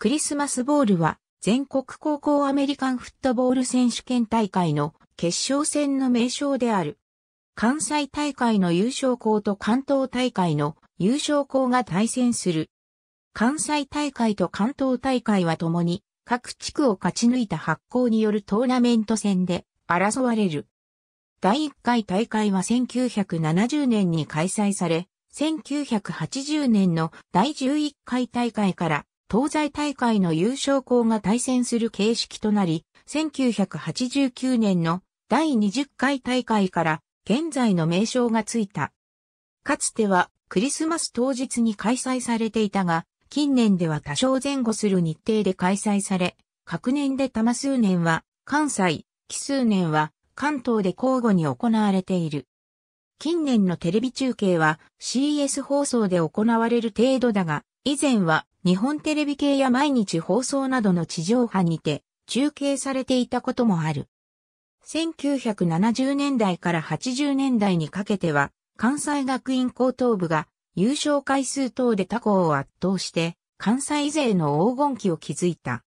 クリスマスボールは全国高校アメリカンフットボール選手権大会の決勝戦の名称である。関西大会の優勝校と関東大会の優勝校が対戦する。関西大会と関東大会は共に各地区を勝ち抜いた発行によるトーナメント戦で争われる。第1回大会は1970年に開催され、1980年の第11回大会から東西大会の優勝校が対戦する形式となり、1989年の第20回大会から現在の名称がついた。かつてはクリスマス当日に開催されていたが、近年では多少前後する日程で開催され、各年で多摩数年は関西、奇数年は関東で交互に行われている。近年のテレビ中継は CS 放送で行われる程度だが、以前は日本テレビ系や毎日放送などの地上波にて中継されていたこともある。1970年代から80年代にかけては、関西学院高等部が優勝回数等で他校を圧倒して、関西勢の黄金期を築いた。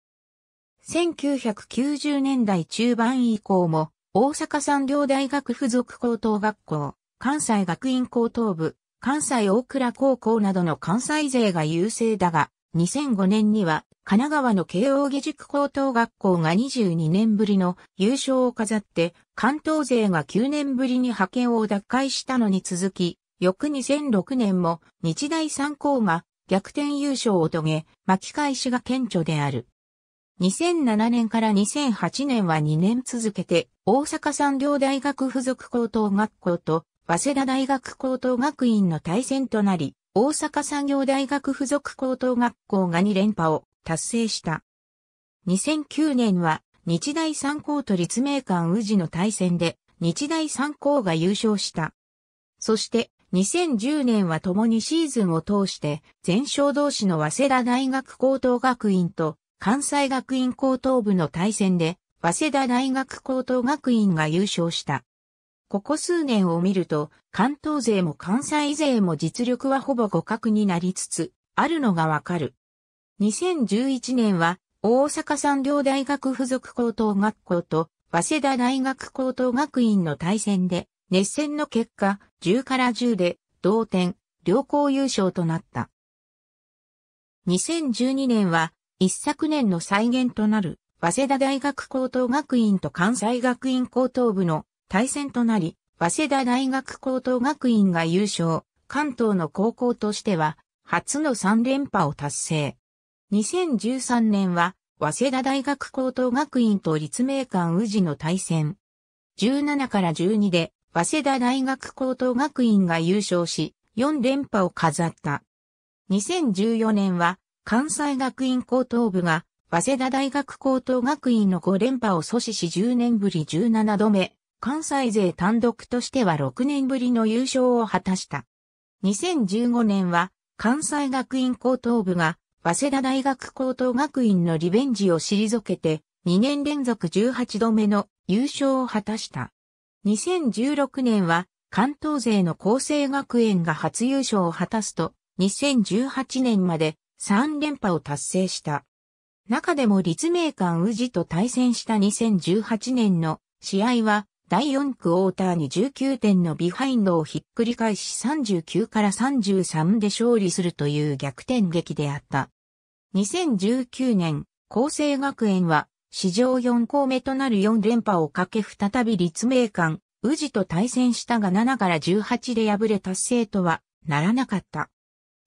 1990年代中盤以降も、大阪産業大学附属高等学校、関西学院高等部、関西大倉高校などの関西勢が優勢だが、2005年には神奈川の慶応義塾高等学校が22年ぶりの優勝を飾って関東勢が9年ぶりに派遣を奪回したのに続き、翌2006年も日大三高が逆転優勝を遂げ、巻き返しが顕著である。2007年から2008年は2年続けて大阪産業大学附属高等学校と早稲田大学高等学院の対戦となり、大阪産業大学附属高等学校が2連覇を達成した。2009年は日大三高と立命館宇治の対戦で日大三高が優勝した。そして2010年は共にシーズンを通して全勝同士の早稲田大学高等学院と関西学院高等部の対戦で早稲田大学高等学院が優勝した。ここ数年を見ると、関東勢も関西勢も実力はほぼ互角になりつつ、あるのがわかる。2011年は、大阪産業大学附属高等学校と、早稲田大学高等学院の対戦で、熱戦の結果、10から10で、同点、両校優勝となった。2012年は、一昨年の再現となる、早稲田大学高等学院と関西学院高等部の対戦となり、早稲田大学高等学院が優勝、関東の高校としては、初の3連覇を達成。2013年は、早稲田大学高等学院と立命館宇治の対戦。17から12で、早稲田大学高等学院が優勝し、4連覇を飾った。2014年は、関西学院高等部が、早稲田大学高等学院の5連覇を阻止し10年ぶり17度目、関西勢単独としては6年ぶりの優勝を果たした。2015年は関西学院高等部が早稲田大学高等学院のリベンジを退けて2年連続18度目の優勝を果たした。2016年は関東勢の厚生学園が初優勝を果たすと2018年まで3連覇を達成した。中でも立命館宇治と対戦した2018年の試合は第4クォーターに19点のビハインドをひっくり返し39から33で勝利するという逆転劇であった。2019年、厚生学園は史上4校目となる4連覇をかけ再び立命館、宇治と対戦したが7から18で敗れ達成とはならなかった。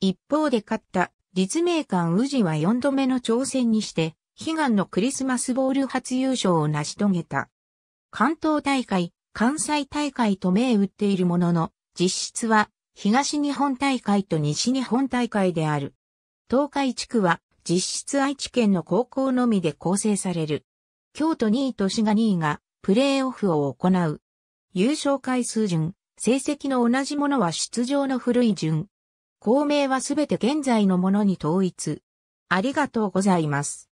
一方で勝った立命館宇治は4度目の挑戦にして、悲願のクリスマスボール初優勝を成し遂げた。関東大会、関西大会と銘打っているものの、実質は東日本大会と西日本大会である。東海地区は実質愛知県の高校のみで構成される。京都2位と滋賀2位がプレーオフを行う。優勝回数順、成績の同じものは出場の古い順。校名はすべて現在のものに統一。ありがとうございます。